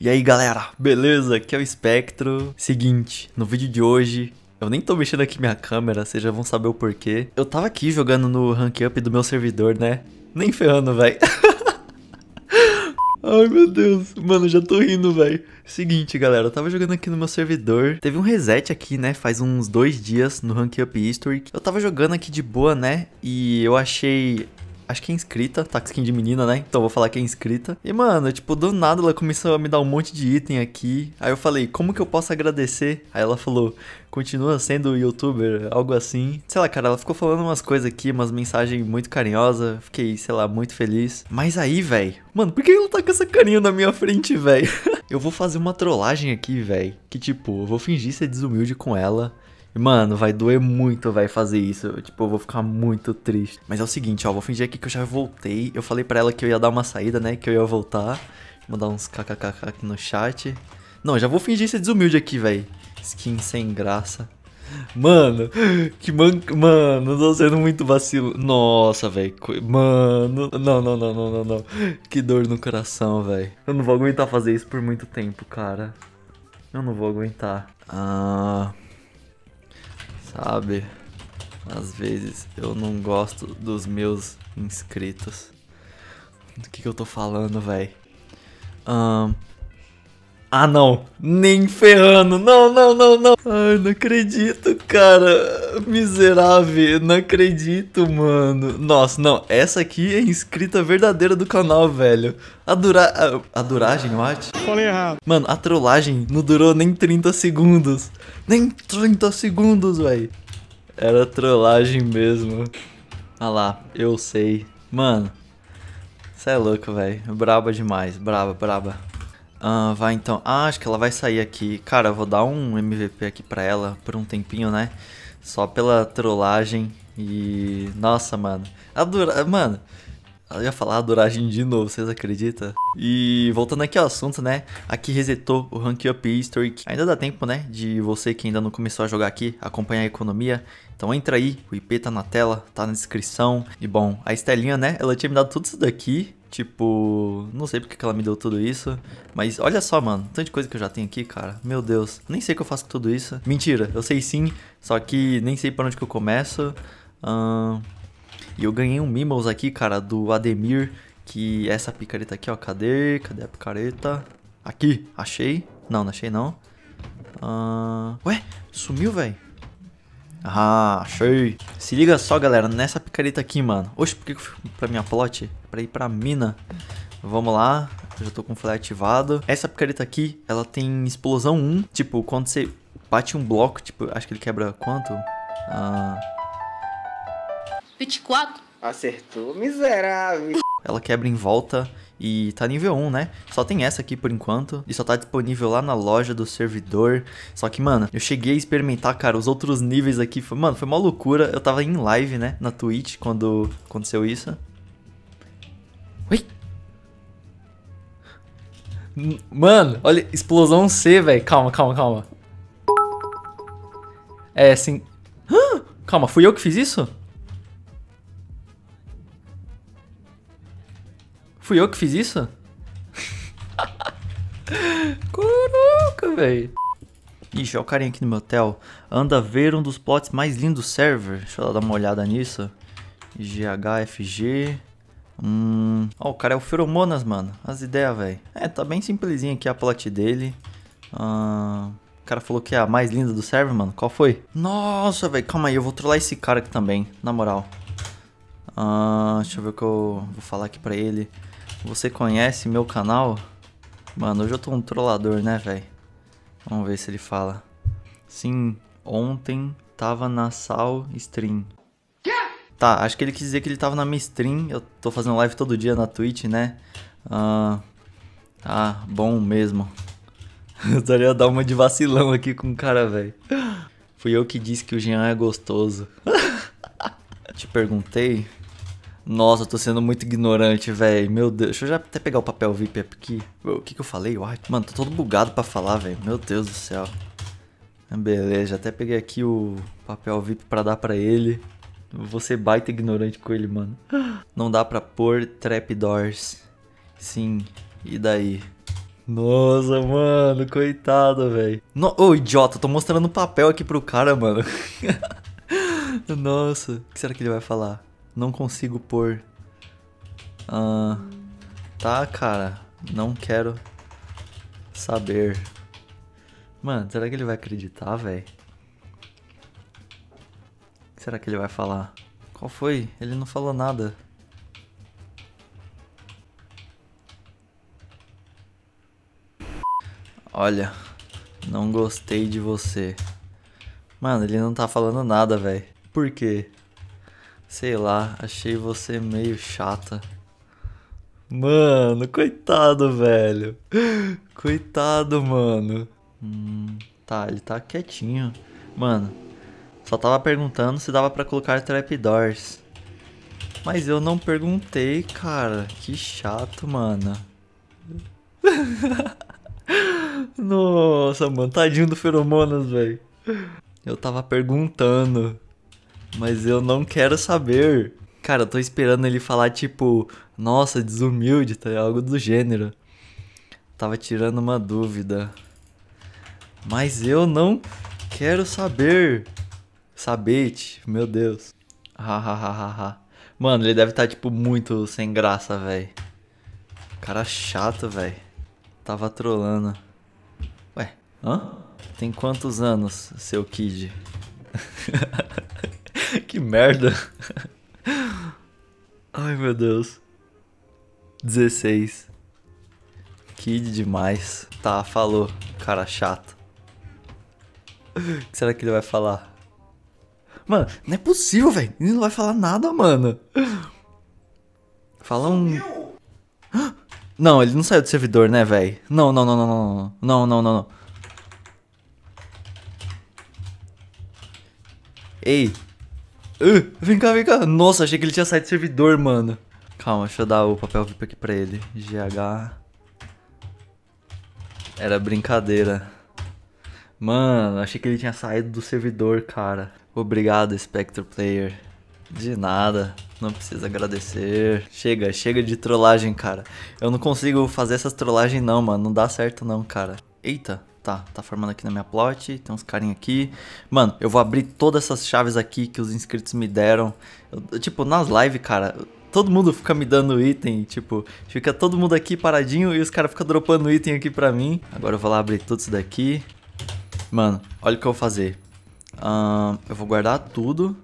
E aí galera, beleza? Aqui é o Espectro. Seguinte, no vídeo de hoje eu nem tô mexendo aqui minha câmera, vocês já vão saber o porquê. Eu tava aqui jogando no rank up do meu servidor, né? Nem ferrando, velho. Ai, meu Deus. Mano, já tô rindo, velho. Seguinte, galera, eu tava jogando aqui no meu servidor. Teve um reset aqui, né? Faz uns dois dias no Rank Up History. Eu tava jogando aqui de boa, né? E eu achei acho que é inscrita, tá com skin de menina, né? Então vou falar que é inscrita. E, mano, tipo, do nada ela começou a me dar um monte de item aqui. Aí eu falei, como que eu posso agradecer? Aí ela falou, continua sendo youtuber, algo assim. Sei lá, cara, ela ficou falando umas coisas aqui, umas mensagens muito carinhosas. Fiquei, sei lá, muito feliz. Mas aí, véi, mano, por que ela tá com essa carinha na minha frente, véi? eu vou fazer uma trollagem aqui, véi? Que tipo, eu vou fingir ser desumilde com ela. Mano, vai doer muito, vai fazer isso. Eu, tipo, eu vou ficar muito triste. Mas é o seguinte, ó, vou fingir aqui que eu já voltei. Eu falei pra ela que eu ia dar uma saída, né? Que eu ia voltar. Vou dar uns kkkk aqui no chat. Não, já vou fingir ser desumilde aqui, velho. Skin sem graça. Mano, que man... Mano, tô sendo muito vacilo. Nossa, velho. Mano, não, não, não, não, não, não. Que dor no coração, velho. Eu não vou aguentar fazer isso por muito tempo, cara. Eu não vou aguentar. Ah... Sabe, às vezes eu não gosto dos meus inscritos. Do que, que eu tô falando, velho? Um, ah, não. Nem ferrando. Não, não, não, não. Ai, não acredito, cara. Miserável. Não acredito, mano. Nossa, não. Essa aqui é inscrita verdadeira do canal, velho. A dura... A, a duragem, what? Falei errado. Mano, a trollagem não durou nem 30 segundos. Nem 30 segundos, velho. Era trollagem mesmo. Ah lá, eu sei. Mano. Você é louco, velho. Braba demais. Braba, braba. Ah, vai então. Ah, acho que ela vai sair aqui. Cara, eu vou dar um MVP aqui pra ela por um tempinho, né? Só pela trollagem e... Nossa, mano. Adora... Mano, eu ia falar a duragem de novo, vocês acreditam? E voltando aqui ao assunto, né? Aqui resetou o Rank Up History. Ainda dá tempo, né? De você que ainda não começou a jogar aqui, acompanhar a economia. Então entra aí, o IP tá na tela, tá na descrição. E bom, a Estelinha, né? Ela tinha me dado tudo isso daqui. Tipo, não sei porque que ela me deu tudo isso. Mas olha só, mano. Tanta coisa que eu já tenho aqui, cara. Meu Deus. Nem sei que eu faço com tudo isso. Mentira, eu sei sim. Só que nem sei pra onde que eu começo. E eu ganhei um Mimos aqui, cara, do Ademir. Que é essa picareta aqui, ó. Cadê? Cadê a picareta? Aqui, achei. Não, não achei não. Uh... Ué, sumiu, velho. Ah, achei. Se liga só, galera, nessa picareta aqui, mano. Oxe, por que eu fui pra minha plot? Pra ir pra mina. Vamos lá, eu já tô com o flare ativado. Essa picareta aqui, ela tem explosão 1. Tipo, quando você bate um bloco, tipo, acho que ele quebra quanto? Ah... 24. Acertou, miserável. Ela quebra em volta e tá nível 1, né? Só tem essa aqui por enquanto. E só tá disponível lá na loja do servidor. Só que, mano, eu cheguei a experimentar, cara, os outros níveis aqui. Foi, mano, foi uma loucura. Eu tava em live, né? Na Twitch quando aconteceu isso. Ui! Mano, olha, explosão C, velho. Calma, calma, calma. É, assim... Calma, fui eu que fiz isso? Fui eu que fiz isso? Caraca, velho. Ixi, olha o carinha aqui no meu hotel. Anda ver um dos plots mais lindos do server. Deixa eu dar uma olhada nisso. GHFG. Hum. Ó, o cara é o Feromonas, mano. As ideias, velho. É, tá bem simplesinho aqui a plot dele. Ah, o cara falou que é a mais linda do server, mano. Qual foi? Nossa, velho. Calma aí, eu vou trollar esse cara aqui também. Na moral. Ah, deixa eu ver o que eu vou falar aqui pra ele. Você conhece meu canal? Mano, hoje eu tô um trollador, né, velho? Vamos ver se ele fala. Sim, ontem tava na Sal Stream. Quê? Tá, acho que ele quis dizer que ele tava na minha stream. Eu tô fazendo live todo dia na Twitch, né? Ah, ah bom mesmo. Eu estaria dar uma de vacilão aqui com o cara, velho. Fui eu que disse que o Jean é gostoso. Te perguntei nossa, eu tô sendo muito ignorante, velho. Meu Deus. Deixa eu já até pegar o papel VIP aqui. O que que eu falei? Uai. Mano, tô todo bugado pra falar, velho. Meu Deus do céu. Ah, beleza, até peguei aqui o papel VIP pra dar pra ele. Vou ser baita ignorante com ele, mano. Não dá pra pôr trapdoors. Sim. E daí? Nossa, mano, coitado, velho. Ô, oh, idiota, tô mostrando o papel aqui pro cara, mano. Nossa, o que será que ele vai falar? Não consigo pôr. Ah, tá, cara. Não quero saber. Mano, será que ele vai acreditar, velho? O que será que ele vai falar? Qual foi? Ele não falou nada. Olha, não gostei de você. Mano, ele não tá falando nada, velho. Por quê? Sei lá, achei você meio chata. Mano, coitado, velho. Coitado, mano. Hum, tá, ele tá quietinho. Mano, só tava perguntando se dava pra colocar trapdoors. Mas eu não perguntei, cara. Que chato, mano. Nossa, mano. Tadinho do Feromonas, velho. Eu tava perguntando mas eu não quero saber. Cara, eu tô esperando ele falar tipo, nossa, desumilde, tá? Algo do gênero. Tava tirando uma dúvida. Mas eu não quero saber. Sabete, meu Deus. Hahaha. Mano, ele deve estar, tá, tipo, muito sem graça, velho. Cara chato, velho. Tava trolando. Ué, hã? Tem quantos anos, seu Kid? que merda. Ai, meu Deus. 16. Kid demais. Tá, falou. Cara chato. O que será que ele vai falar? Mano, não é possível, velho. Ele não vai falar nada, mano. Fala um. Não, ele não saiu do servidor, né, velho? Não, não, não, não, não, não, não, não, não. Ei, Uh, vem cá, vem cá. Nossa, achei que ele tinha saído do servidor, mano. Calma, deixa eu dar o papel VIP aqui pra ele. GH. Era brincadeira. Mano, achei que ele tinha saído do servidor, cara. Obrigado, Spectre Player. De nada, não precisa agradecer. Chega, chega de trollagem, cara. Eu não consigo fazer essas trollagens não, mano. Não dá certo não, cara. Eita, tá, tá formando aqui na minha plot, tem uns carinha aqui. Mano, eu vou abrir todas essas chaves aqui que os inscritos me deram. Eu, tipo, nas lives, cara, todo mundo fica me dando item, tipo, fica todo mundo aqui paradinho e os caras ficam dropando item aqui pra mim. Agora eu vou lá abrir tudo isso daqui. Mano, olha o que eu vou fazer. eu vou guardar tudo,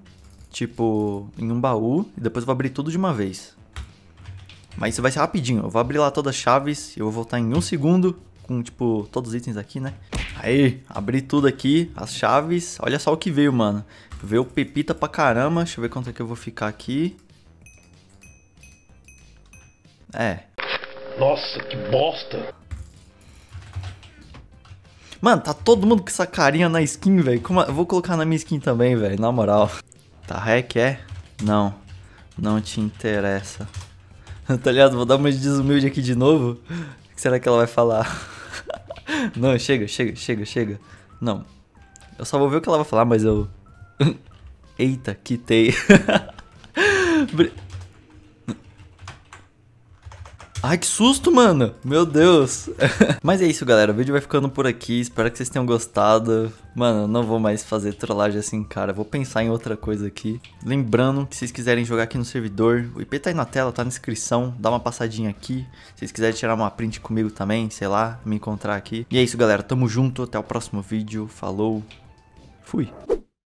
tipo, em um baú e depois eu vou abrir tudo de uma vez. Mas isso vai ser rapidinho, eu vou abrir lá todas as chaves, eu vou voltar em um segundo com, tipo, todos os itens aqui, né? Aí, abri tudo aqui, as chaves. Olha só o que veio, mano. Veio pepita pra caramba. Deixa eu ver quanto é que eu vou ficar aqui. É. Nossa, que bosta. Mano, tá todo mundo com essa carinha na skin, velho. Como... Eu vou colocar na minha skin também, velho, na moral. Tá hack, é? Não. Não te interessa. tá ligado? Vou dar uma desumilde aqui de novo. O que será que ela vai falar? Não, chega, chega, chega, chega. Não. Eu só vou ver o que ela vai falar, mas eu. Eita, quitei. Ai, que susto, mano. Meu Deus. Mas é isso, galera. O vídeo vai ficando por aqui. Espero que vocês tenham gostado. Mano, não vou mais fazer trollagem assim, cara. Vou pensar em outra coisa aqui. Lembrando que se vocês quiserem jogar aqui no servidor, o IP tá aí na tela, tá na descrição. Dá uma passadinha aqui. Se vocês quiserem tirar uma print comigo também, sei lá, me encontrar aqui. E é isso, galera. Tamo junto. Até o próximo vídeo. Falou. Fui.